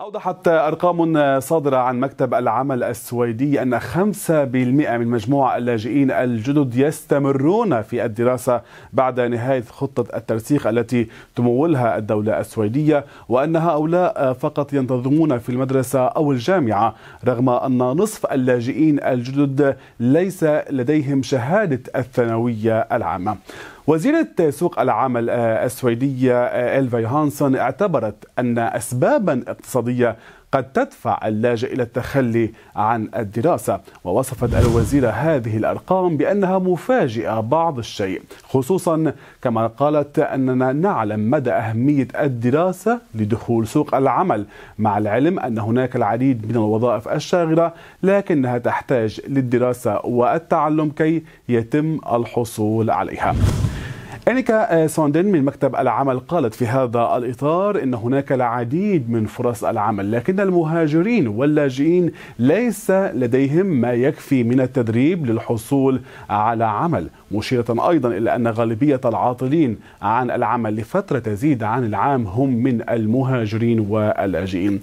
أوضحت أرقام صادرة عن مكتب العمل السويدي أن 5% من مجموع اللاجئين الجدد يستمرون في الدراسة بعد نهاية خطة الترسيخ التي تمولها الدولة السويدية وأن هؤلاء فقط ينتظمون في المدرسة أو الجامعة رغم أن نصف اللاجئين الجدد ليس لديهم شهادة الثانوية العامة. وزيرة سوق العمل آه، السويدية آه، إلفا يوهانسون اعتبرت أن أسبابا اقتصادية قد تدفع اللاجئ إلى التخلي عن الدراسة ووصفت الوزيرة هذه الأرقام بأنها مفاجئة بعض الشيء خصوصا كما قالت أننا نعلم مدى أهمية الدراسة لدخول سوق العمل مع العلم أن هناك العديد من الوظائف الشاغرة لكنها تحتاج للدراسة والتعلم كي يتم الحصول عليها أنيكا آه، سوندن من مكتب العمل قالت في هذا الإطار أن هناك العديد من فرص العمل لكن المهاجرين واللاجئين ليس لديهم ما يكفي من التدريب للحصول على عمل مشيرة أيضا إلى أن غالبية العاطلين عن العمل لفترة تزيد عن العام هم من المهاجرين واللاجئين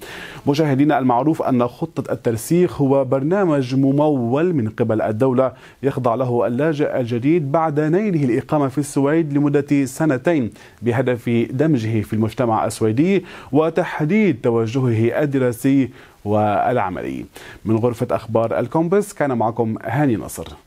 مشاهدينا المعروف أن خطة الترسيخ هو برنامج ممول من قبل الدولة يخضع له اللاجئ الجديد بعد نيله الإقامة في السويد السويد لمدة سنتين بهدف دمجه في المجتمع السويدي وتحديد توجهه الدراسي والعملي من غرفة أخبار الكومبس كان معكم هاني نصر